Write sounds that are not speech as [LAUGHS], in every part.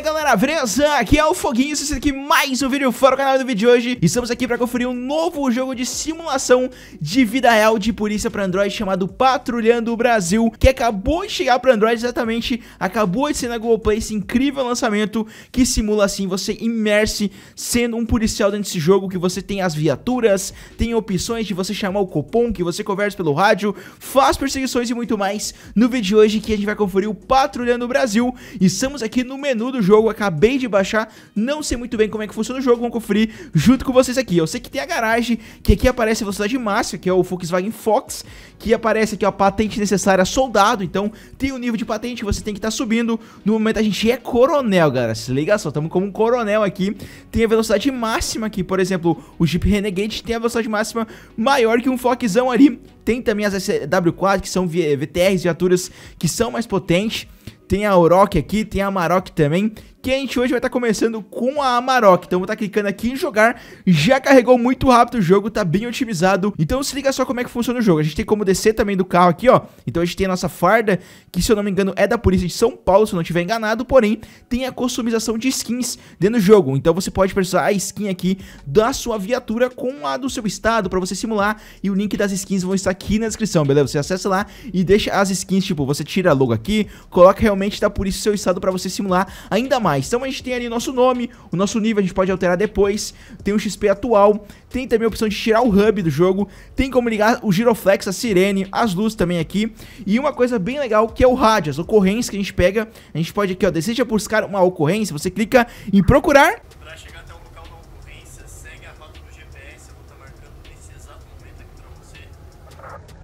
aí galera, beleza? Aqui é o Foguinho, se aqui mais um vídeo fora do canal do vídeo de hoje Estamos aqui para conferir um novo jogo de simulação de vida real de polícia para Android chamado Patrulhando o Brasil Que acabou de chegar para Android exatamente, acabou de ser na Google Play esse incrível lançamento Que simula assim, você imerse sendo um policial dentro desse jogo Que você tem as viaturas, tem opções de você chamar o Copom, que você conversa pelo rádio Faz perseguições e muito mais no vídeo de hoje que a gente vai conferir o Patrulhando o Brasil E estamos aqui no menu do jogo jogo, acabei de baixar, não sei muito bem como é que funciona o jogo, vamos conferir junto com vocês aqui. Eu sei que tem a garagem, que aqui aparece a velocidade máxima, que é o Volkswagen Fox, que aparece aqui a patente necessária soldado, então tem o um nível de patente que você tem que estar tá subindo, no momento a gente é coronel, galera, se liga só, estamos como um coronel aqui, tem a velocidade máxima aqui, por exemplo, o Jeep Renegade tem a velocidade máxima maior que um Foxão ali, tem também as SW4, que são VTRs, viaturas que são mais potentes, tem a Orochi aqui, tem a Maroc também que a gente hoje vai estar tá começando com a Amarok. Então vou estar tá clicando aqui em jogar, já carregou muito rápido o jogo, tá bem otimizado. Então se liga só como é que funciona o jogo. A gente tem como descer também do carro aqui, ó. Então a gente tem a nossa farda, que se eu não me engano é da polícia de São Paulo, se eu não estiver enganado, porém tem a customização de skins dentro do jogo. Então você pode personalizar a skin aqui da sua viatura com a do seu estado para você simular e o link das skins vão estar aqui na descrição, beleza? Você acessa lá e deixa as skins, tipo, você tira logo aqui, coloca realmente da polícia do seu estado para você simular ainda mais mais. Então a gente tem ali nosso nome, o nosso nível a gente pode alterar depois, tem o XP atual, tem também a opção de tirar o hub do jogo, tem como ligar o giroflex, a sirene, as luzes também aqui, e uma coisa bem legal que é o rádio, as ocorrências que a gente pega, a gente pode aqui ó, deseja buscar uma ocorrência, você clica em procurar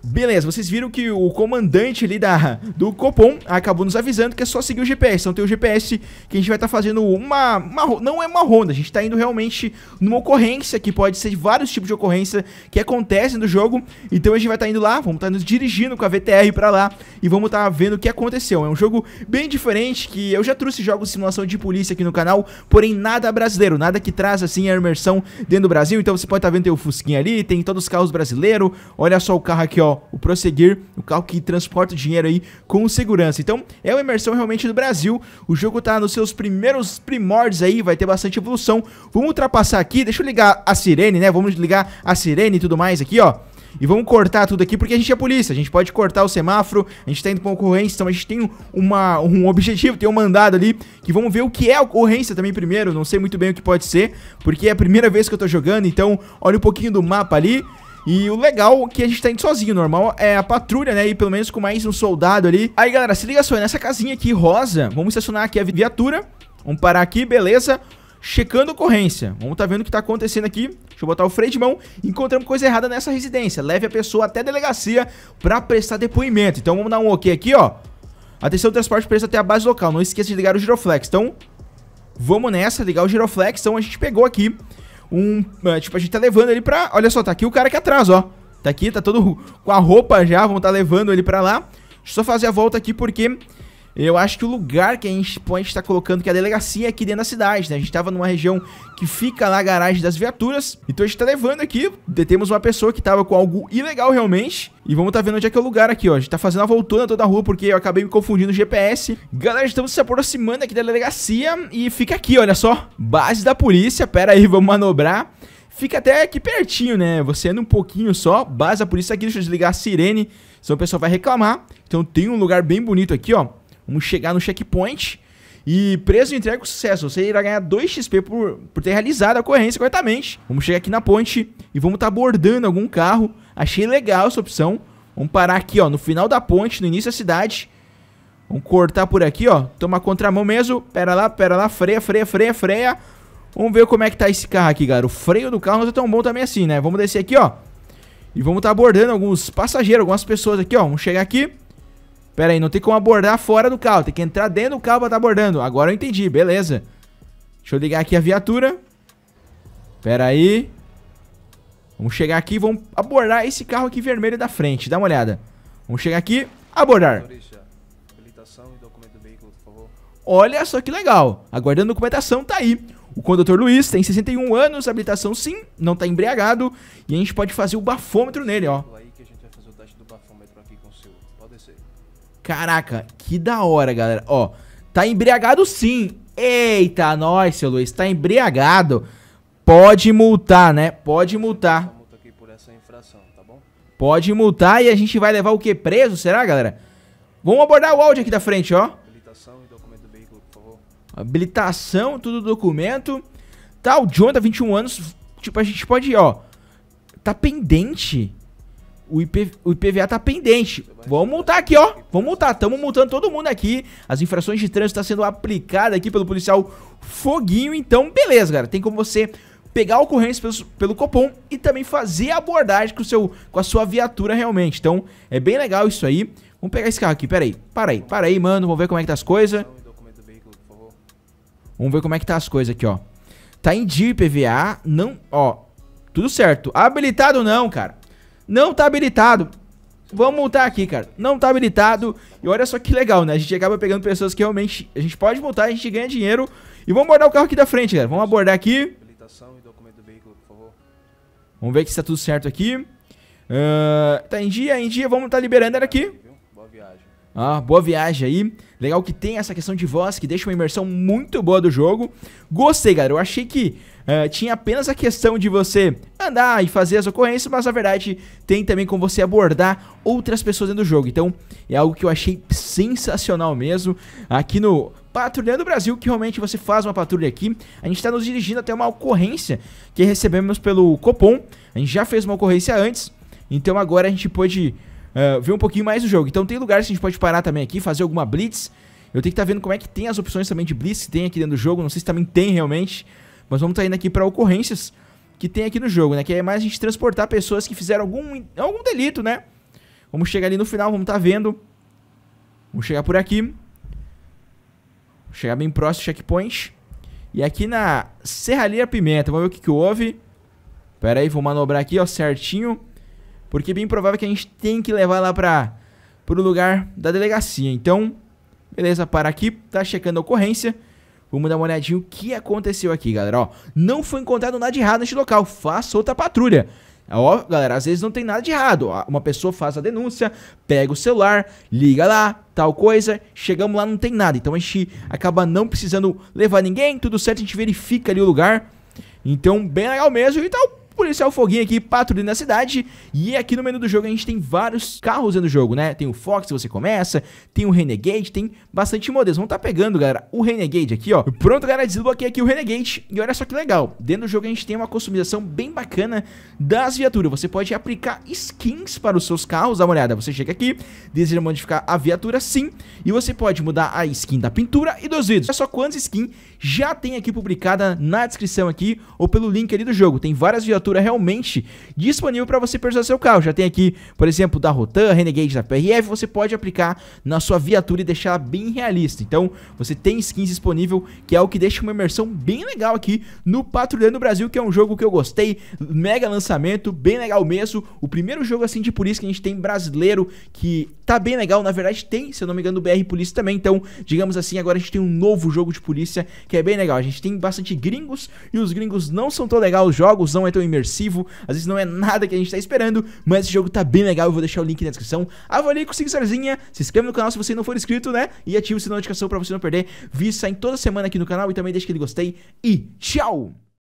Beleza, vocês viram que o comandante ali da, do Copom acabou nos avisando que é só seguir o GPS. Então tem o GPS que a gente vai estar tá fazendo uma, uma, Não é uma ronda, a gente está indo realmente numa ocorrência, que pode ser vários tipos de ocorrência que acontecem no jogo. Então a gente vai estar tá indo lá, vamos estar tá nos dirigindo com a VTR para lá e vamos estar tá vendo o que aconteceu. É um jogo bem diferente, que eu já trouxe jogos de simulação de polícia aqui no canal, porém nada brasileiro, nada que traz assim a imersão dentro do Brasil. Então você pode estar tá vendo tem o Fusquinha ali, tem todos os carros brasileiros, olha só o carro aqui, ó o prosseguir, o carro que transporta o dinheiro aí com segurança. Então, é uma imersão realmente do Brasil. O jogo tá nos seus primeiros primórdios aí, vai ter bastante evolução. Vamos ultrapassar aqui, deixa eu ligar a sirene, né? Vamos ligar a sirene e tudo mais aqui, ó. E vamos cortar tudo aqui porque a gente é polícia. A gente pode cortar o semáforo, a gente tá indo pra ocorrência, então a gente tem uma, um objetivo, tem um mandado ali. Que vamos ver o que é ocorrência também primeiro. Não sei muito bem o que pode ser, porque é a primeira vez que eu tô jogando, então olha um pouquinho do mapa ali. E o legal é que a gente tá indo sozinho, normal é a patrulha, né? E pelo menos com mais um soldado ali. Aí, galera, se liga só, nessa casinha aqui rosa, vamos estacionar aqui a viatura. Vamos parar aqui, beleza checando ocorrência. Vamos tá vendo o que tá acontecendo aqui. Deixa eu botar o freio de mão. Encontramos coisa errada nessa residência. Leve a pessoa até a delegacia para prestar depoimento. Então vamos dar um ok aqui, ó. Atenção, transporte preso até a base local. Não esqueça de ligar o giroflex. Então, vamos nessa, ligar o giroflex. Então a gente pegou aqui um. É, tipo, a gente tá levando ele pra. Olha só, tá aqui o cara aqui atrás, ó. Tá aqui, tá todo com a roupa já. Vamos tá levando ele pra lá. Deixa eu só fazer a volta aqui porque eu acho que o lugar que a gente, pode estar tá colocando, que é a delegacia, é aqui dentro da cidade, né? A gente tava numa região que fica lá a garagem das viaturas. Então a gente tá levando aqui, detemos uma pessoa que tava com algo ilegal realmente. E vamos tá vendo onde é que é o lugar aqui, ó. A gente tá fazendo a voltona toda a rua porque eu acabei me confundindo no GPS. Galera, estamos se aproximando aqui da delegacia e fica aqui, olha só. Base da polícia, pera aí, [LAUGHS] vamos manobrar fica até aqui pertinho, né? Você anda um pouquinho só, base da polícia aqui, deixa eu desligar a sirene, senão o pessoal vai reclamar. Então tem um lugar bem bonito aqui, ó. Vamos chegar no checkpoint. E preso entrega com sucesso. Você irá ganhar 2 XP por, por ter realizado a ocorrência corretamente. Vamos chegar aqui na ponte e vamos estar tá abordando algum carro. Achei legal essa opção. Vamos parar aqui, ó, no final da ponte, no início da cidade. Vamos cortar por aqui, ó. Toma contramão mesmo. Pera lá, pera lá. Freia, freia, freia, freia. Vamos ver como é que tá esse carro aqui, galera O freio do carro não tá tão bom também assim, né? Vamos descer aqui, ó. E vamos estar tá abordando alguns passageiros, algumas pessoas aqui, ó. Vamos chegar aqui. Pera aí, não tem como abordar fora do carro. Tem que entrar dentro do carro pra tá abordando. Agora eu entendi, beleza. Deixa eu ligar aqui a viatura. Pera aí. Vamos chegar aqui e vamos abordar esse carro aqui vermelho da frente. Dá uma olhada. Vamos chegar aqui, abordar. Olha só que legal. Aguardando documentação, tá aí. O condutor Luiz tem 61 anos, habilitação sim, não tá embriagado. E a gente pode fazer o bafômetro nele, ó. Caraca, que da hora, galera. Ó, tá embriagado sim. Eita, nós, seu Luiz, tá embriagado. Pode multar, né? Pode multar. Tá pode multar e a gente vai levar o que? Preso, será, galera? Vamos abordar o áudio aqui da frente, ó. Habilitação e documento do veículo, por favor. Habilitação, tudo documento. Tá, o John tá 21 anos. Tipo, a gente pode, ó. Tá pendente. O, IP, o, IPVA tá pendente. Vamos multar aqui, ó. Vamos multar. Tamo multando todo mundo aqui. As infrações de trânsito tá sendo aplicadas aqui pelo policial Foguinho. Então, beleza, cara. Tem como você pegar a ocorrência pelo, pelo Copom e também fazer a abordagem com, o seu, com a sua viatura realmente. Então, é bem legal isso aí. Vamos pegar esse carro aqui. Pera aí. Para aí. Para aí, mano. Vamos ver como é que tá as coisas. Vamos ver como é que tá as coisas aqui, ó. Tá em dia o IPVA. Não, ó. Tudo certo. Habilitado não, cara. Não tá habilitado. Vamos multar aqui, cara. Não tá habilitado. E olha só que legal, né? A gente acaba pegando pessoas que realmente a gente pode multar, a gente ganha dinheiro. E vamos abordar o carro aqui da frente, cara. Vamos abordar aqui. vamos ver se tá tudo certo aqui. Uh, tá em dia, em dia. Vamos tá liberando ela aqui. Ah, boa viagem aí. Legal que tem essa questão de voz, que deixa uma imersão muito boa do jogo. Gostei, cara. Eu achei que uh, tinha apenas a questão de você andar e fazer as ocorrências, mas na verdade tem também como você abordar outras pessoas dentro do jogo. Então é algo que eu achei sensacional mesmo. Aqui no Patrulhando Brasil, que realmente você faz uma patrulha aqui. A gente está nos dirigindo até uma ocorrência que recebemos pelo Copom. A gente já fez uma ocorrência antes, então agora a gente pode uh, ver um pouquinho mais do jogo. Então tem lugares que a gente pode parar também aqui, fazer alguma blitz. Eu tenho que estar tá vendo como é que tem as opções também de blitz que tem aqui dentro do jogo. Não sei se também tem realmente. Mas vamos estar tá indo aqui para ocorrências que tem aqui no jogo, né? Que é mais a gente transportar pessoas que fizeram algum, algum delito, né? Vamos chegar ali no final, vamos estar tá vendo. Vamos chegar por aqui. Chegar bem próximo do checkpoint. E aqui na Serralheira Pimenta, vamos ver o que, que houve. Pera aí, vou manobrar aqui, ó, certinho. Porque é bem provável que a gente tem que levar lá para o lugar da delegacia. Então, beleza, para aqui, tá checando a ocorrência. Vamos dar uma olhadinha o que aconteceu aqui, galera. Ó, não foi encontrado nada de errado neste local. Faça outra patrulha. Ó, galera, às vezes não tem nada de errado. uma pessoa faz a denúncia, pega o celular, liga lá, tal coisa. Chegamos lá, não tem nada. Então a gente acaba não precisando levar ninguém. Tudo certo, a gente verifica ali o lugar. Então, bem legal mesmo. E tal, policial é foguinho aqui patrulhando a cidade. E aqui no menu do jogo a gente tem vários carros dentro do jogo, né? Tem o Fox, você começa, tem o Renegade, tem bastante modelos. Vamos tá pegando, galera, o Renegade aqui, ó. Pronto, galera, desbloqueei aqui o Renegade. E olha só que legal. Dentro do jogo a gente tem uma customização bem bacana das viaturas. Você pode aplicar skins para os seus carros. Dá uma olhada, você chega aqui, deseja modificar a viatura sim. E você pode mudar a skin da pintura e dos vidros. Olha só quantas skins já tem aqui publicada na descrição aqui ou pelo link ali do jogo. Tem várias viaturas realmente disponível para você personalizar seu carro. Já tem aqui, por exemplo, da Rotan, Renegade da PRF, você pode aplicar na sua viatura e deixar ela bem realista. Então, você tem skins disponível, que é o que deixa uma imersão bem legal aqui no Patrulhando Brasil, que é um jogo que eu gostei, mega lançamento, bem legal mesmo. O primeiro jogo assim de polícia que a gente tem brasileiro, que tá bem legal, na verdade tem, se eu não me engano, do BR Polícia também. Então, digamos assim, agora a gente tem um novo jogo de polícia que é bem legal. A gente tem bastante gringos e os gringos não são tão legais, os jogos não é tão imersos imersivo, às vezes não é nada que a gente tá esperando, mas esse jogo tá bem legal, eu vou deixar o link na descrição. Avalie com 5 sozinha. se inscreve no canal se você não for inscrito, né? E ative o sininho de notificação pra você não perder. Vi sair toda semana aqui no canal e também deixa aquele gostei. E tchau!